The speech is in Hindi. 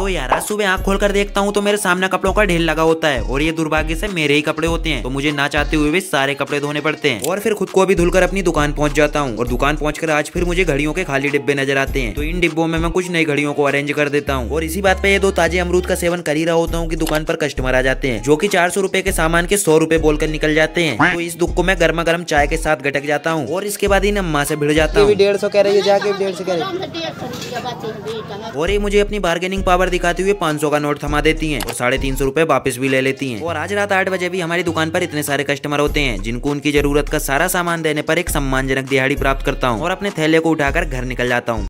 तो यार आज सुबह आँख खोल कर देखता हूँ तो मेरे सामने कपड़ों का ढेर लगा होता है और ये दुर्भाग्य से मेरे ही कपड़े होते हैं तो मुझे ना चाहते हुए भी सारे कपड़े धोने पड़ते हैं और फिर खुद को भी धुलकर अपनी दुकान पहुँच जाता हूँ और दुकान पहुँच आज फिर मुझे घड़ियों के खाली डिब्बे नजर आते हैं तो इन डिब्बों में मैं कुछ नई घड़ियों को अरेंज कर देता हूँ और इसी बात पे ये दो ताजे अमरूद का सेवन कर ही रहा होता हूँ की दुकान पर कस्टमर आ जाते हैं जो की चार सौ के सामान के सौ रूपए बोलकर निकल जाते हैं तो इस दुख को मैं गर्मा गर्म चाय के साथ गटक जाता हूँ और इसके बाद इन अम्मा से भिड़ जाता हूँ डेढ़ सौ कह रही है जाके डेढ़ सौ कह रही है तो और ये मुझे अपनी बार्गेनिंग पावर दिखाते हुए पाँच का नोट थमा देती है और साढ़े तीन सौ रूपए वापस भी ले लेती है और आज रात आठ बजे भी हमारी दुकान पर इतने सारे कस्टमर होते हैं जिनको उनकी जरूरत का सारा सामान देने पर एक सम्मानजनक दिहाड़ी प्राप्त करता हूँ और अपने थैले को उठाकर घर निकल जाता हूँ